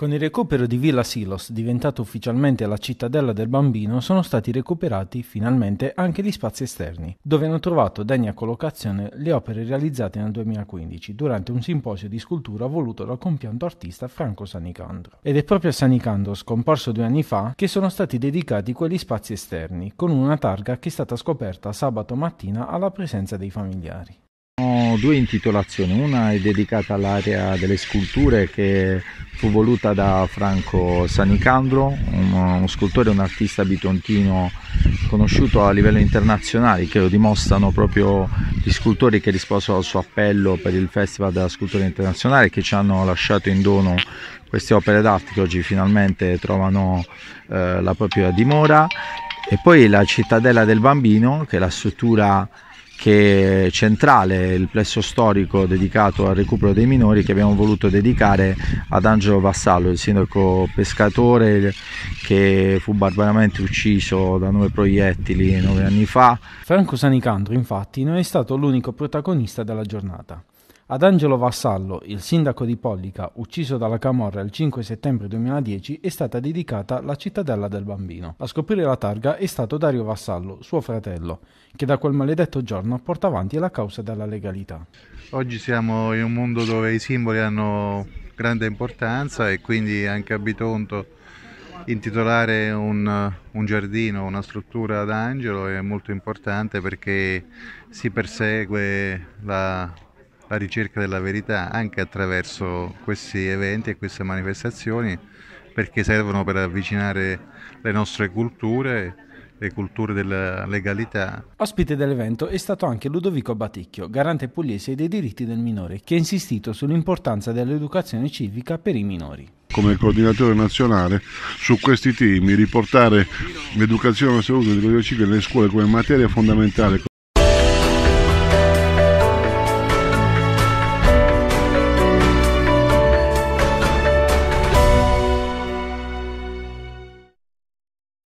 Con il recupero di Villa Silos, diventata ufficialmente la cittadella del bambino, sono stati recuperati finalmente anche gli spazi esterni, dove hanno trovato degna collocazione le opere realizzate nel 2015 durante un simposio di scultura voluto dal compianto artista Franco Sanicandro. Ed è proprio a Sanicandro, scomparso due anni fa, che sono stati dedicati quegli spazi esterni, con una targa che è stata scoperta sabato mattina alla presenza dei familiari due intitolazioni, una è dedicata all'area delle sculture che fu voluta da Franco Sanicandro, uno scultore e un artista bitontino conosciuto a livello internazionale, che lo dimostrano proprio gli scultori che risposero al suo appello per il Festival della Scultura Internazionale che ci hanno lasciato in dono queste opere d'arte che oggi finalmente trovano eh, la propria dimora e poi la cittadella del bambino che è la struttura che è centrale, il plesso storico dedicato al recupero dei minori che abbiamo voluto dedicare ad Angelo Vassallo, il sindaco pescatore che fu barbaramente ucciso da nove proiettili nove anni fa. Franco Sanicandro infatti non è stato l'unico protagonista della giornata. Ad Angelo Vassallo, il sindaco di Pollica, ucciso dalla Camorra il 5 settembre 2010, è stata dedicata la cittadella del bambino. A scoprire la targa è stato Dario Vassallo, suo fratello, che da quel maledetto giorno porta avanti la causa della legalità. Oggi siamo in un mondo dove i simboli hanno grande importanza e quindi anche a Bitonto intitolare un, un giardino, una struttura ad Angelo è molto importante perché si persegue la la ricerca della verità anche attraverso questi eventi e queste manifestazioni perché servono per avvicinare le nostre culture le culture della legalità. Ospite dell'evento è stato anche Ludovico Baticchio, garante pugliese dei diritti del minore, che ha insistito sull'importanza dell'educazione civica per i minori come coordinatore nazionale su questi temi, riportare l'educazione alla salute e l'educazione civile nelle scuole come materia fondamentale.